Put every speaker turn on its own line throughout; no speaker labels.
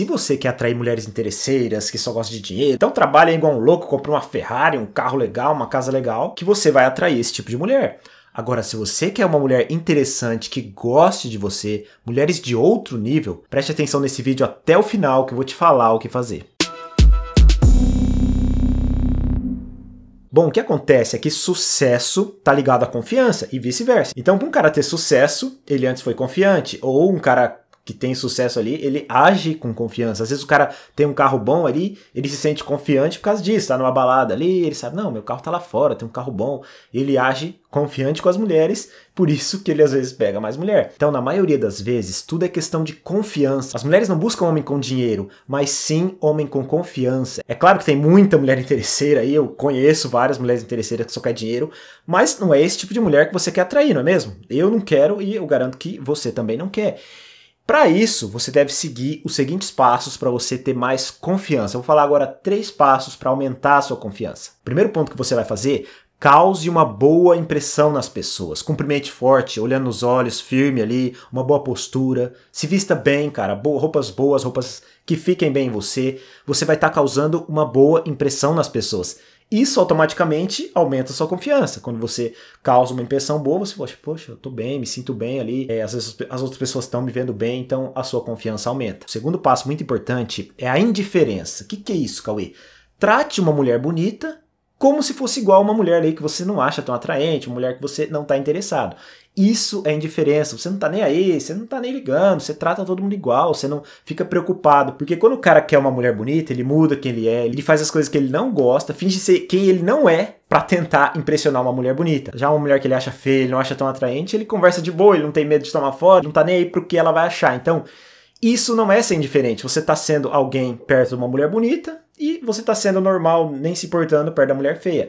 se você quer atrair mulheres interesseiras, que só gostam de dinheiro, então trabalha igual um louco, compra uma Ferrari, um carro legal, uma casa legal, que você vai atrair esse tipo de mulher. Agora, se você quer uma mulher interessante que goste de você, mulheres de outro nível, preste atenção nesse vídeo até o final que eu vou te falar o que fazer. Bom, o que acontece é que sucesso tá ligado à confiança e vice-versa. Então, para um cara ter sucesso, ele antes foi confiante, ou um cara que tem sucesso ali, ele age com confiança. Às vezes o cara tem um carro bom ali, ele se sente confiante por causa disso, tá numa balada ali, ele sabe, não, meu carro tá lá fora, tem um carro bom. Ele age confiante com as mulheres, por isso que ele às vezes pega mais mulher. Então, na maioria das vezes, tudo é questão de confiança. As mulheres não buscam homem com dinheiro, mas sim homem com confiança. É claro que tem muita mulher interesseira aí, eu conheço várias mulheres interesseiras que só quer dinheiro, mas não é esse tipo de mulher que você quer atrair, não é mesmo? Eu não quero e eu garanto que você também não quer. Para isso, você deve seguir os seguintes passos para você ter mais confiança. Eu vou falar agora três passos para aumentar a sua confiança. Primeiro ponto que você vai fazer, cause uma boa impressão nas pessoas. Cumprimente forte, olhando nos olhos, firme ali, uma boa postura. Se vista bem, cara, roupas boas, roupas que fiquem bem em você. Você vai estar tá causando uma boa impressão nas pessoas isso automaticamente aumenta a sua confiança. Quando você causa uma impressão boa, você fala: poxa, eu tô bem, me sinto bem ali, é, às vezes as outras pessoas estão me vendo bem, então a sua confiança aumenta. O segundo passo muito importante é a indiferença. O que, que é isso, Cauê? Trate uma mulher bonita como se fosse igual uma mulher ali que você não acha tão atraente, uma mulher que você não está interessado. Isso é indiferença. Você não tá nem aí, você não tá nem ligando, você trata todo mundo igual, você não fica preocupado. Porque quando o cara quer uma mulher bonita, ele muda quem ele é, ele faz as coisas que ele não gosta, finge ser quem ele não é para tentar impressionar uma mulher bonita. Já uma mulher que ele acha feia, ele não acha tão atraente, ele conversa de boa, ele não tem medo de tomar foto, não tá nem aí pro que ela vai achar. Então, isso não é ser indiferente. Você tá sendo alguém perto de uma mulher bonita e você tá sendo normal, nem se importando perto da mulher feia.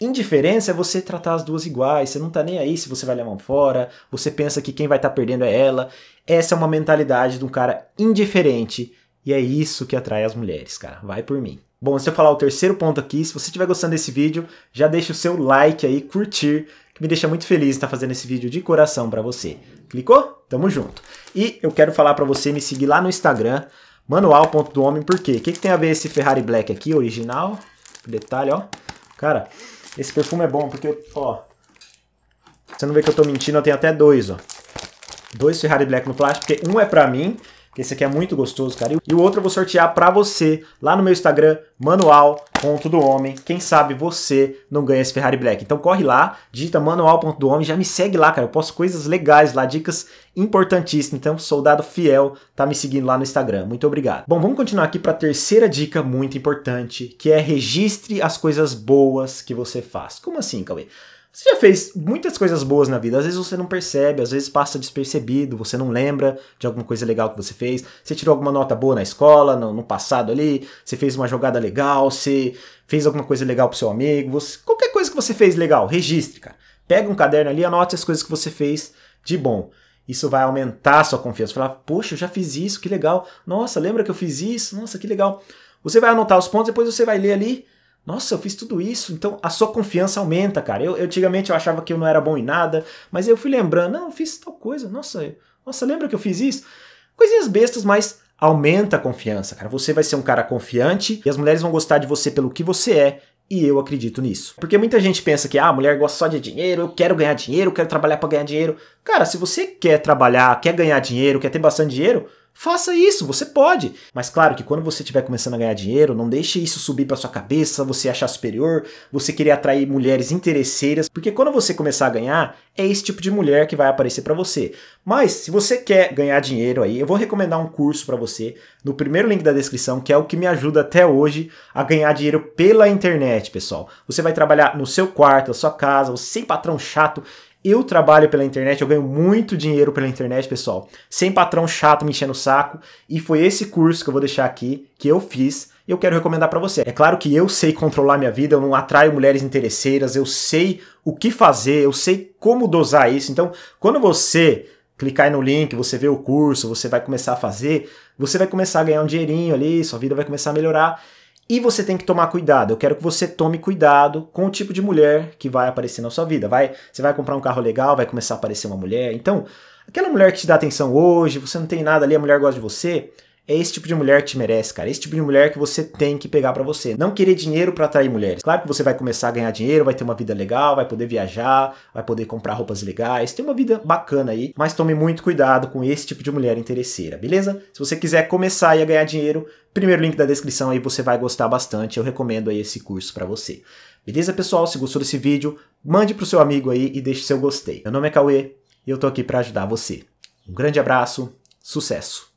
Indiferença é você tratar as duas iguais, você não tá nem aí se você vai levar mão fora, você pensa que quem vai estar tá perdendo é ela. Essa é uma mentalidade de um cara indiferente e é isso que atrai as mulheres, cara. Vai por mim. Bom, antes eu falar o terceiro ponto aqui, se você estiver gostando desse vídeo, já deixa o seu like aí, curtir, que me deixa muito feliz estar tá fazendo esse vídeo de coração para você. Clicou? Tamo junto. E eu quero falar para você me seguir lá no Instagram, manual.do homem, por quê? O que, que tem a ver esse Ferrari Black aqui, original? Detalhe, ó. Cara, esse perfume é bom porque, ó. Você não vê que eu tô mentindo, eu tenho até dois, ó. Dois Ferrari Black no plástico, porque um é pra mim que esse aqui é muito gostoso, cara. E o outro eu vou sortear para você lá no meu Instagram, manual.dohomem. Quem sabe você não ganha esse Ferrari Black. Então corre lá, digita manual.dohomem, já me segue lá, cara. Eu posto coisas legais lá, dicas importantíssimas. Então, soldado fiel tá me seguindo lá no Instagram. Muito obrigado. Bom, vamos continuar aqui para a terceira dica muito importante, que é registre as coisas boas que você faz. Como assim, Cauê? Você já fez muitas coisas boas na vida, às vezes você não percebe, às vezes passa despercebido, você não lembra de alguma coisa legal que você fez, você tirou alguma nota boa na escola, no, no passado ali, você fez uma jogada legal, você fez alguma coisa legal pro seu amigo, você, qualquer coisa que você fez legal, registre, cara. Pega um caderno ali, anote as coisas que você fez de bom. Isso vai aumentar a sua confiança. Falar, poxa, eu já fiz isso, que legal. Nossa, lembra que eu fiz isso? Nossa, que legal. Você vai anotar os pontos, depois você vai ler ali nossa, eu fiz tudo isso, então a sua confiança aumenta, cara. Eu, eu antigamente eu achava que eu não era bom em nada, mas eu fui lembrando, não, eu fiz tal coisa, nossa, eu, nossa, lembra que eu fiz isso? Coisinhas bestas, mas aumenta a confiança, cara. Você vai ser um cara confiante e as mulheres vão gostar de você pelo que você é. E eu acredito nisso. Porque muita gente pensa que ah, a mulher gosta só de dinheiro, eu quero ganhar dinheiro, eu quero trabalhar para ganhar dinheiro. Cara, se você quer trabalhar, quer ganhar dinheiro, quer ter bastante dinheiro, faça isso, você pode. Mas claro que quando você estiver começando a ganhar dinheiro, não deixe isso subir para sua cabeça, você achar superior, você querer atrair mulheres interesseiras, porque quando você começar a ganhar, é esse tipo de mulher que vai aparecer para você. Mas se você quer ganhar dinheiro aí, eu vou recomendar um curso para você no primeiro link da descrição, que é o que me ajuda até hoje a ganhar dinheiro pela internet, pessoal. Você vai trabalhar no seu quarto, na sua casa, sem patrão chato. Eu trabalho pela internet, eu ganho muito dinheiro pela internet, pessoal. Sem patrão chato me enchendo o saco. E foi esse curso que eu vou deixar aqui, que eu fiz, e eu quero recomendar para você. É claro que eu sei controlar minha vida, eu não atraio mulheres interesseiras, eu sei o que fazer, eu sei como dosar isso. Então, quando você clicar no link, você vê o curso, você vai começar a fazer, você vai começar a ganhar um dinheirinho ali, sua vida vai começar a melhorar. E você tem que tomar cuidado. Eu quero que você tome cuidado com o tipo de mulher que vai aparecer na sua vida. Vai, você vai comprar um carro legal, vai começar a aparecer uma mulher. Então, aquela mulher que te dá atenção hoje, você não tem nada ali, a mulher gosta de você. É esse tipo de mulher que te merece, cara. É esse tipo de mulher que você tem que pegar para você. Não querer dinheiro para atrair mulheres. Claro que você vai começar a ganhar dinheiro, vai ter uma vida legal, vai poder viajar, vai poder comprar roupas legais, tem uma vida bacana aí, mas tome muito cuidado com esse tipo de mulher interesseira, beleza? Se você quiser começar a ganhar dinheiro, primeiro link da descrição aí você vai gostar bastante. Eu recomendo aí esse curso para você. Beleza, pessoal? Se gostou desse vídeo, mande pro seu amigo aí e deixe seu gostei. Meu nome é Cauê e eu tô aqui para ajudar você. Um grande abraço, sucesso!